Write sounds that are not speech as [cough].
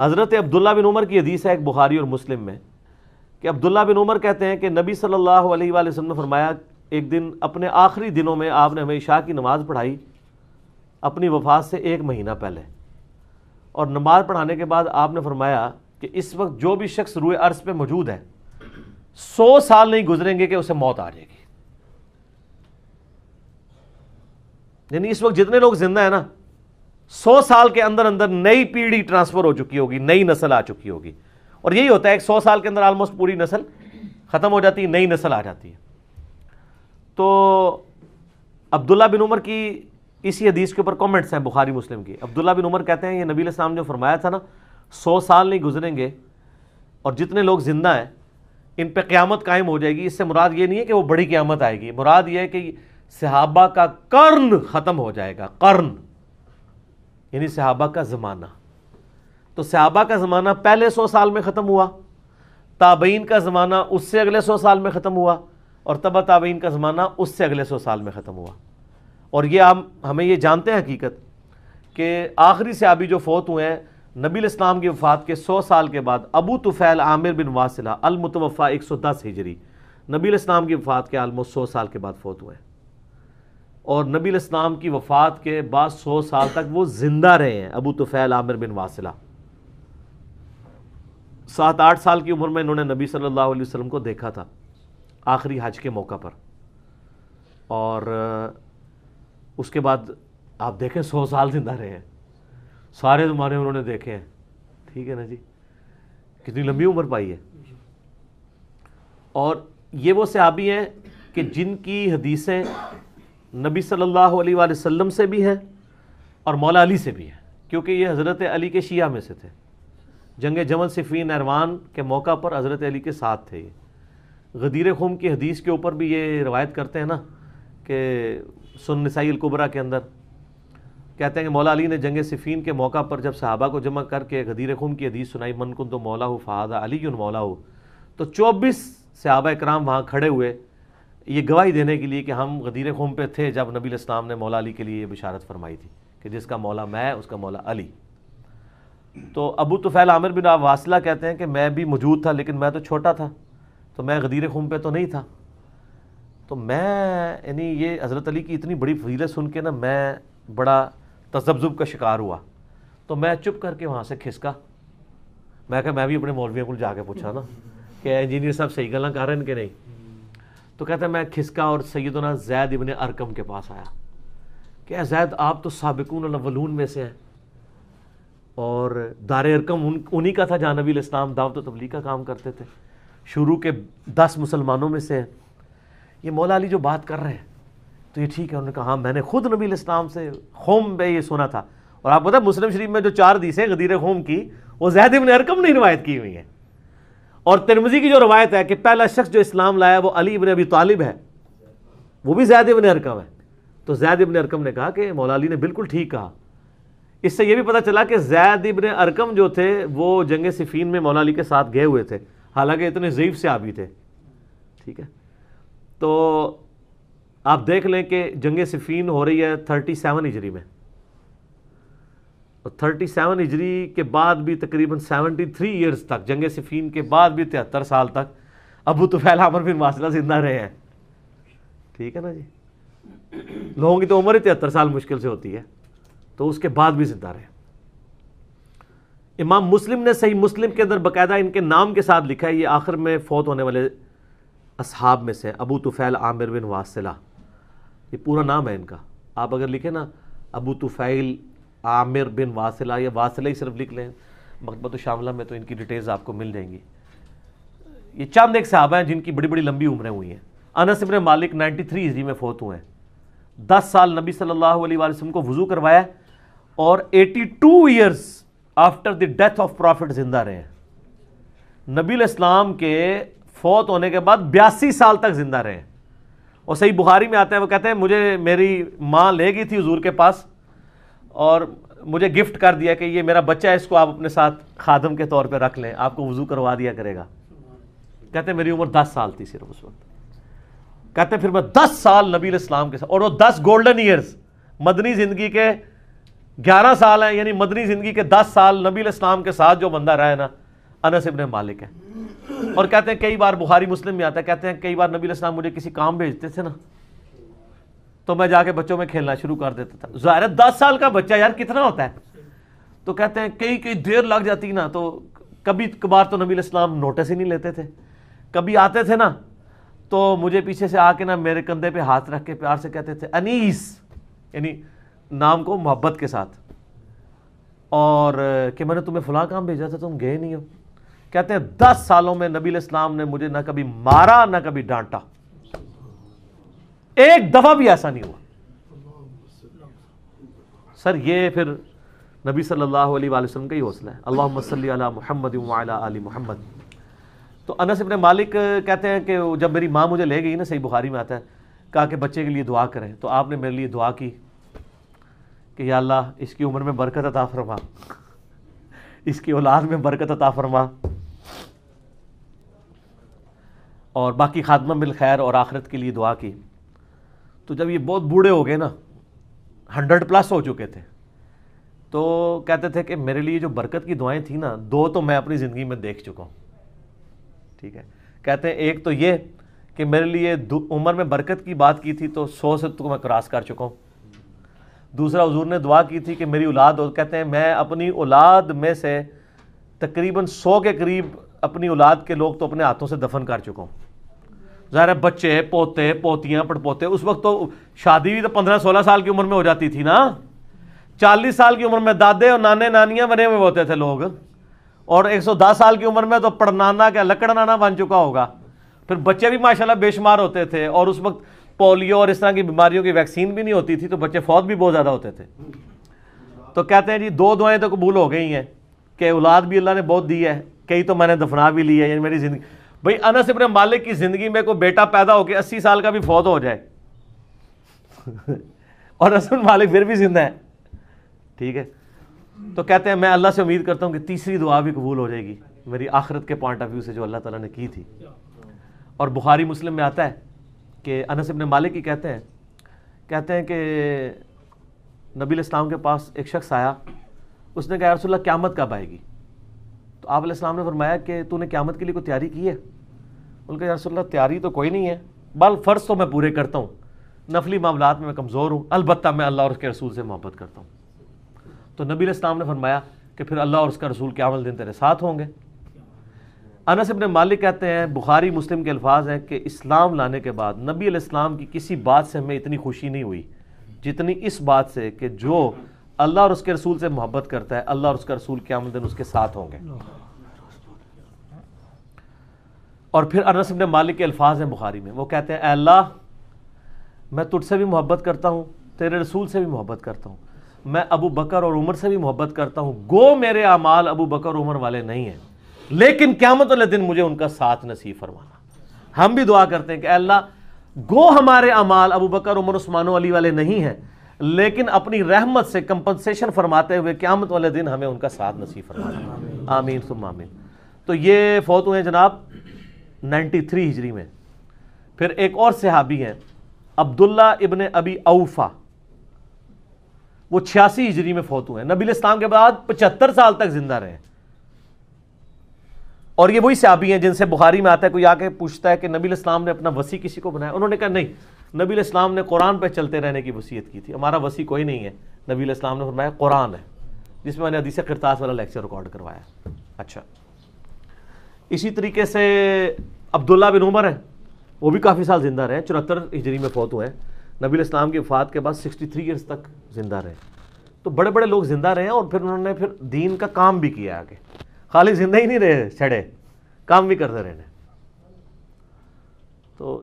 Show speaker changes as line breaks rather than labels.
हज़रत अब्दुल्ला बिन उमर की हदीस है एक बुखारी और मुस्लिम में कि अब्दुल्ला बिन उमर कहते हैं कि नबी सल्लल्लाहु अलैहि वसल्लम ने फरमाया एक दिन अपने आखिरी दिनों में आपने हमें शाह की नमाज़ पढ़ाई अपनी वफात से एक महीना पहले और नमाज पढ़ाने के बाद आपने फरमाया कि इस वक्त जो भी शख्स रूए अर्स पे मौजूद है सौ साल नहीं गुजरेंगे कि उसे मौत आ जाएगी यानी इस वक्त जितने लोग जिंदा हैं ना सौ साल के अंदर अंदर नई पीढ़ी ट्रांसफर हो चुकी होगी नई नस्ल आ चुकी होगी और यही होता है सौ साल के अंदर ऑलमोस्ट पूरी नस्ल ख़त्म हो जाती है नई नस्ल आ जाती है तो अब्दुल्ला बिन उमर की इसी हदीस के ऊपर कमेंट्स हैं बुखारी मुस्लिम की अब्दुल्ला बिन उमर कहते हैं ये नबी इस्लाम ने फरमाया था ना सौ साल नहीं गुजरेंगे और जितने लोग ज़िंदा हैं इन पर क़्यामत कायम हो जाएगी इससे मुराद ये नहीं है कि वो बड़ी क़्यामत आएगी मुराद ये है कि सहाबा का कर्न ख़त्म हो जाएगा कर्न यानी सहाबा का ज़माना तो सहाबा का ज़माना पहले सौ साल में ख़त्म हुआ ताबीन का ज़माना उससे अगले सौ साल में ख़त्म हुआ और तबा ताबीन का ज़माना उससे अगले सौ साल में ख़त्म हुआ और ये हम हमें ये जानते हैं हकीकत कि आखिरी सहाबी जो फ़ोत हुए हैं नबी इस्लाम की वफ़ात के सौ साल के बाद अबू तुफ़ैल आमिर बिन वासिला अलमतवफ़ा एक सौ दस हिजरी नबी इस्लाम की वफ़ात के आलमोस्ट सौ साल के बाद फ़ौत हुए हैं और नबी इस्लाम की वफ़ात के बाद सौ साल तक वो ज़िंदा रहे हैं अबू तुफ़ैल आमिर बिन वासिला सात आठ साल की उम्र में इन्होंने नबी सल्लल्लाहु अलैहि वसल्लम को देखा था आखिरी हज के मौका पर और उसके बाद आप देखें सौ साल जिंदा रहे हैं सारे ज़माने उन्होंने देखे हैं ठीक है ना जी कितनी लंबी उम्र पाई है और ये वो सहाबी हैं कि जिनकी हदीसें नबी सल्लल्लाहु अलैहि वसल्लम से भी है और मौला अली से भी है क्योंकि ये हज़रत अली के शिया में से थे जंग जमल सिफीन अरवान के मौका पर हज़रत अली के साथ थे ये गदीर खुम की हदीस के ऊपर भी ये रवायत करते हैं ना कि सुन नसाई के अंदर कहते हैं कि मौला अली ने जंग सिफीन के मौका पर जब सहाबा को जमा करके गदीर खुम की हदीस सुनाई मन कुन तो मौला हो फ़ादा अली मौला हो तो चौबीस सहाबा कराम वहाँ खड़े हुए ये गवाही देने के लिए कि हम गदीर खूम पे थे जब नबी इस्लाम ने मौला अली के लिए ये बिशारत फरमाई थी कि जिसका मौला मैं उसका मौला अली तो अबू तुफ़ैल आमिर बिन आप वासला कहते हैं कि मैं भी मौजूद था लेकिन मैं तो छोटा था तो मैं गदीर खूम पे तो नहीं था तो मैं यानी ये हज़रत अली की इतनी बड़ी फजीलत सुन के ना मैं बड़ा तजब्जुब का शिकार हुआ तो मैं चुप करके वहाँ से खिसका मैं कहा मैं भी अपने मौलवियों को जाके पूछा ना कि इंजीनियर साहब सही गल कर रहे हैं कि नहीं तो कहता मैं खिसका और सैदना जैद इबन अरकम के पास आया क्या जैद आप तो सबकून अलवलून में से हैं और दार अरकम उन उन्हीं का था जानबी इस्लाम दावत तबली का काम करते थे शुरू के दस मुसलमानों में से हैं ये मौला अली जो बात कर रहे हैं तो ये ठीक है उन्होंने कहा हाँ मैंने खुद नबी इस्लाम से होम पे ये सुना था और आप बताए मुस्लिम शरीफ में जो चार दीसें गदीर होम की वो जैद इबन अरकम ने रिवायत की हुई है और तिरमजी की जो रवायत है कि पहला शख्स जो इस्लाम लाया वो अली इबन अबी तालिब है वो भी जैद इबन अरकम है तो जैद इबन अरकम ने कहा कि मौलानी ने बिल्कुल ठीक कहा इससे यह भी पता चला कि जैद इबन अरकम जो थे वो जंग सिफीन में मौलानी के साथ गए हुए थे हालांकि इतने ज़ीफ से आबी थे ठीक है तो आप देख लें कि जंग सिफीन हो रही है थर्टी सेवन इजरी में और थर्टी सेवन हिजरी के बाद भी तकरीबन सेवनटी थ्री ईयर्स तक जंग सिफीन के बाद भी तिहत्तर साल तक अबू तुफैल अमर बिन वासिला जिंदा रहे हैं ठीक है ना जी लोगों की तो उम्र ही तिहत्तर साल मुश्किल से होती है तो उसके बाद भी जिंदा रहे इमाम मुस्लिम ने सही मुस्लिम के अंदर बकायदा इनके नाम के साथ लिखा है ये आखिर में फौत होने वाले असहाब में से अबू तुफैल आमिर बिन वासिला ये पूरा नाम है इनका आप अगर लिखें ना अबू तुफैल आमिर बिन वासिला या वासिला ही सिर्फ लिख लें मकबत तो शामला में तो इनकी डिटेल्स आपको मिल जाएंगी ये चंद एक साहबा हैं जिनकी बड़ी बड़ी लंबी उम्रें हुई हैं अनस इबन मालिक 93 थ्री ईस्वी में फोत हुए हैं दस साल नबी सल्लल्लाहु अलैहि वसल्लम को वज़ू करवाया और 82 two years after the death of prophet जिंदा रहे हैं नबी इस्लाम के फ़ोत होने के बाद बयासी साल तक जिंदा रहे और सही बुखारी में आते हैं वो कहते हैं मुझे मेरी माँ ले गई थी हजूर के पास और मुझे गिफ्ट कर दिया कि ये मेरा बच्चा है इसको आप अपने साथ खादम के तौर पे रख लें आपको वज़ू करवा दिया करेगा कहते मेरी उम्र दस साल थी सिर्फ उस वक्त कहते फिर मैं दस साल नबी इस्लाम के साथ और वो दस गोल्डन ईयर्स मदनी ज़िंदगी के ग्यारह साल हैं यानी मदनी ज़िंदगी के दस साल नबी इस्लाम के साथ जो बंदा रहा है ना अनस इबन मालिक है और कहते हैं कई बार बुहारी मुस्लिम में आता है कहते हैं कई बार नबी इस्लाम मुझे किसी काम भेजते थे ना तो मैं जाके बच्चों में खेलना शुरू कर देता था ज़ाहिर है दस साल का बच्चा यार कितना होता है तो कहते हैं कई कई देर लग जाती ना तो कभी कबार तो नबी इस्लाम नोटिस ही नहीं लेते थे कभी आते थे ना तो मुझे पीछे से आके ना मेरे कंधे पे हाथ रख के प्यार से कहते थे अनीस यानी नाम को मोहब्बत के साथ और कि मैंने तुम्हें फलां काम भेजा था तुम गए नहीं हो कहते हैं दस सालों में नबी इस्लाम ने मुझे ना कभी मारा ना कभी डांटा एक दफा भी ऐसा नहीं हुआ सर ये फिर नबी सल्लल्लाहु अलैहि वसल्लम का ही हौसला है अल्लाह मसल मोहम्मद अली मोहम्मद तो अनस इबन मालिक कहते हैं कि जब मेरी माँ मुझे ले गई ना सही बुखारी में आता है कहा कि बच्चे के लिए दुआ करें तो आपने मेरे लिए दुआ की कि या अल्लाह इसकी उम्र में बरकत अता फरमा इसकी औलाद में बरकत अता फरमा और बाकी खादमा बिल खैर और आखरत के लिए दुआ की तो जब ये बहुत बूढ़े हो गए ना हंड्रेड प्लस हो चुके थे तो कहते थे कि मेरे लिए जो बरकत की दुआएं थी ना दो तो मैं अपनी ज़िंदगी में देख चुका हूँ ठीक है कहते हैं एक तो ये कि मेरे लिए उम्र में बरकत की बात की थी तो सौ से तो मैं क्रॉस कर चुका हूँ दूसरा हजूर ने दुआ की थी कि मेरी औलाद और कहते हैं मैं अपनी औलाद में से तकरीबन सौ के करीब अपनी औलाद के लोग तो अपने हाथों से दफन कर चुका हूँ ज़ाहिर है बच्चे पोते पोतियाँ पड़पोते उस वक्त तो शादी भी तो पंद्रह सोलह साल की उम्र में हो जाती थी ना चालीस साल की उम्र में दादे और नाने नानियाँ बने हुए होते थे लोग और एक सौ दस साल की उम्र में तो पड़नाना क्या लकड़नाना बन चुका होगा फिर बच्चे भी माशाल्लाह बेशुमार होते थे और उस वक्त पोलियो और इस तरह की बीमारियों की वैक्सीन भी नहीं होती थी तो बच्चे फौत भी बहुत ज़्यादा होते थे तो कहते हैं जी दो दुआएं तो कबूल हो गई हैं कि औलाद भी अल्लाह ने बहुत दी है कई तो मैंने दफना भी ली है यानी मेरी ज़िंदगी भाई अनस इबन मालिक की जिंदगी में कोई बेटा पैदा होकर अस्सी साल का भी फौत हो जाए [laughs] और रसूल मालिक फिर भी जिंदा है ठीक है तो कहते हैं मैं अल्लाह से उम्मीद करता हूँ कि तीसरी दुआ भी कबूल हो जाएगी मेरी आखरत के पॉइंट ऑफ व्यू से जो अल्लाह ताला ने की थी और बुखारी मुस्लिम में आता है कि अनस इबन मालिक ही कहते हैं कहते हैं कि नबी इस्लाम के पास एक शख्स आया उसने कहा रसोल्ला क्यामत कब आएगी तो आप ने फरमाया कि तूने क्यामत के लिए कोई तैयारी की है बोल के यारसोल्ला तैयारी तो कोई नहीं है बल फ़र्ज़ तो मैं पूरे करता हूँ नफली मामलात में मैं कमज़ोर हूँ अलबत् मैं अल्लाह और उसके रसूल से मोहब्बत करता हूँ तो नबी इस्लाम ने फरमाया कि फिर अल्लाह और उसका रसूल क्यामल दिन तेरे साथ होंगे अनस अपने मालिक कहते हैं बुखारी मुस्लिम के अल्फाज हैं कि इस्लाम लाने के बाद नबी इस्लाम की किसी बात से हमें इतनी खुशी नहीं हुई जितनी इस बात से कि जो अल्लाह और उसके रसूल से मोहब्बत करता है अल्लाह और उसका रसूल क्या दिन उसके साथ होंगे और फिर अनस इब्न मालिक के अल्फाज हैं बुखारी में वो कहते हैं अल्लाह मैं तुझसे भी मोहब्बत करता हूँ तेरे रसूल से भी मोहब्बत करता हूँ मैं अबू बकर और उमर से भी मोहब्बत करता हूँ गो मेरे अमाल अबू बकर उमर वाले नहीं हैं लेकिन क्यामत वाले दिन मुझे उनका साथ नसीब फरमाना हम भी दुआ करते हैं कि अल्लाह गो हमारे अमाल अबू बकर उमर उस्मान अली वाले नहीं हैं लेकिन अपनी रहमत से कंपनसेशन फरमाते हुए क्यामत वाले दिन हमें उनका साथ नसीब फरमाते आमीन सुम आमीन तो ये फौत हुए जनाब 93 हिजरी में फिर एक और सहाबी हैं अब्दुल्ला इबन अबी अऊफ़ा वो छियासी हिजरी में फौत हुए नबील इस्लाम के बाद पचहत्तर साल तक जिंदा रहे और ये वही सहाबी हैं जिनसे बुखारी में आता है कोई आके पूछता है कि नबील इस्लाम ने अपना वसी किसी को बनाया उन्होंने कहा नहीं नबी इस्लाम ने कुरान पर चलते रहने की वसीयत की थी हमारा वसी कोई नहीं है नबी इस्लाम ने फरमाया कुरान है जिसमें मैंने अदीस करतास वाला लेक्चर रिकॉर्ड करवाया अच्छा इसी तरीके से अब्दुल्ला बिन उमर हैं वो भी काफ़ी साल जिंदा रहे चौहत्तर हिजरी में फौत हुए हैं नबी इस्लाम की वफात के बाद सिक्सटी थ्री ईयर्स तक जिंदा रहे तो बड़े बड़े लोग जिंदा रहे और फिर उन्होंने फिर दीन का काम भी किया आगे खाली जिंदा ही नहीं रहे छड़े काम भी करते रहे तो